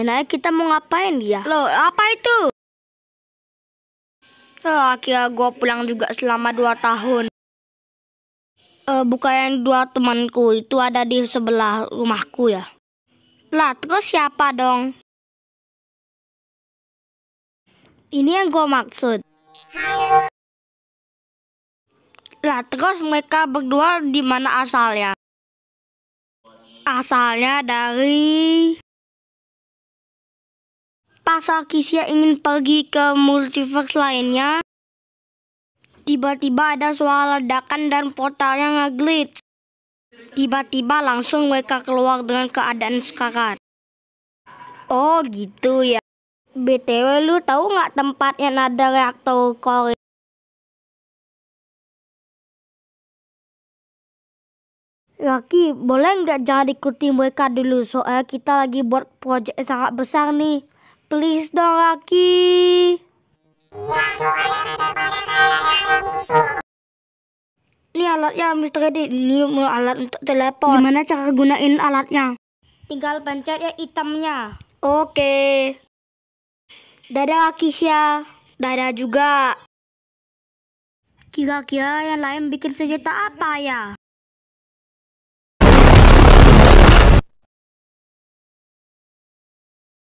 Enaknya kita mau ngapain ya? Loh, apa itu? Oh, akhirnya gue pulang juga selama dua tahun. Uh, bukan dua temanku itu ada di sebelah rumahku ya. Lah, terus siapa dong? Ini yang gue maksud. Halo. Lah, terus mereka berdua di mana asalnya? Asalnya dari Pas Alkisia ingin pergi ke multiverse lainnya, tiba-tiba ada suara ledakan dan portalnya ngeglitch. Tiba-tiba langsung mereka keluar dengan keadaan sekarat. Oh gitu ya. BTW lu tahu nggak tempat yang ada reaktor core Laki, boleh nggak jangan ikuti mereka dulu soalnya kita lagi buat proyek sangat besar nih. Please dong Aki. Iya, Ini alatnya Mr. Edi, ini alat untuk telepon. Gimana cara gunain alatnya? Tinggal pencet ya hitamnya. Oke. Dadah Akisya. Dadah juga. Kira-kira yang lain bikin senjata apa ya?